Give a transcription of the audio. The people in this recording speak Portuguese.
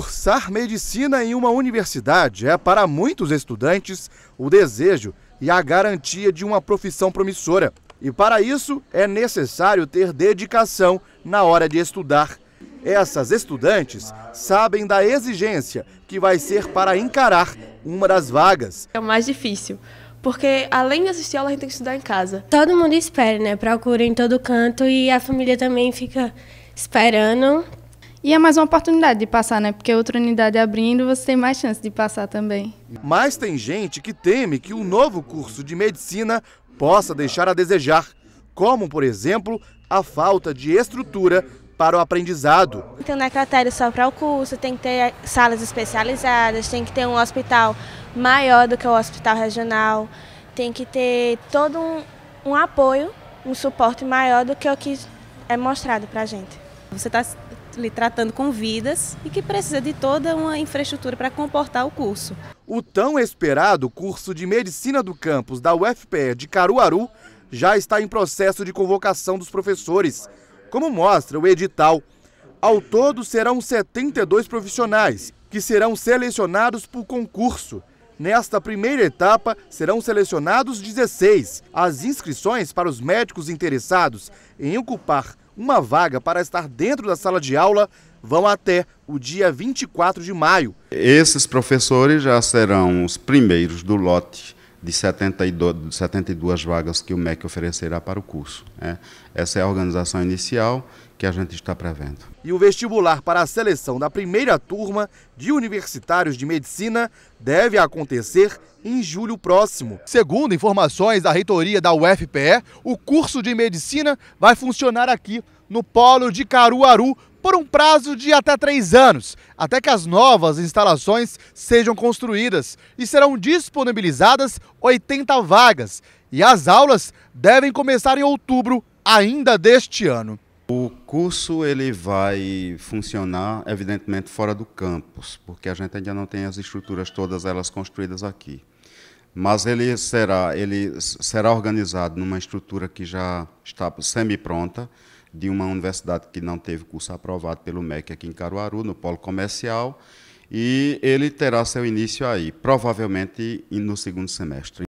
Cursar medicina em uma universidade é, para muitos estudantes, o desejo e a garantia de uma profissão promissora. E para isso é necessário ter dedicação na hora de estudar. Essas estudantes sabem da exigência que vai ser para encarar uma das vagas. É o mais difícil, porque além de assistir aula, a gente tem que estudar em casa. Todo mundo espera, né? Procura em todo canto e a família também fica esperando e é mais uma oportunidade de passar, né? Porque outra unidade abrindo, você tem mais chance de passar também. Mas tem gente que teme que o novo curso de medicina possa deixar a desejar, como, por exemplo, a falta de estrutura para o aprendizado. Então não é critério só para o curso, tem que ter salas especializadas, tem que ter um hospital maior do que o hospital regional, tem que ter todo um, um apoio, um suporte maior do que o que é mostrado para a gente. Você está lhe tratando com vidas e que precisa de toda uma infraestrutura para comportar o curso. O tão esperado curso de Medicina do Campus da UFPE de Caruaru já está em processo de convocação dos professores, como mostra o edital. Ao todo, serão 72 profissionais que serão selecionados por concurso. Nesta primeira etapa, serão selecionados 16. As inscrições para os médicos interessados em ocupar uma vaga para estar dentro da sala de aula vão até o dia 24 de maio. Esses professores já serão os primeiros do lote de 72, 72 vagas que o MEC oferecerá para o curso. Né? Essa é a organização inicial que a gente está prevendo. E o vestibular para a seleção da primeira turma de universitários de medicina deve acontecer em julho próximo. Segundo informações da reitoria da UFPE, o curso de medicina vai funcionar aqui no Polo de Caruaru por um prazo de até três anos, até que as novas instalações sejam construídas e serão disponibilizadas 80 vagas. E as aulas devem começar em outubro ainda deste ano. O curso ele vai funcionar, evidentemente, fora do campus, porque a gente ainda não tem as estruturas todas elas construídas aqui. Mas ele será, ele será organizado numa estrutura que já está semi-pronta, de uma universidade que não teve curso aprovado pelo MEC aqui em Caruaru, no polo comercial, e ele terá seu início aí, provavelmente no segundo semestre.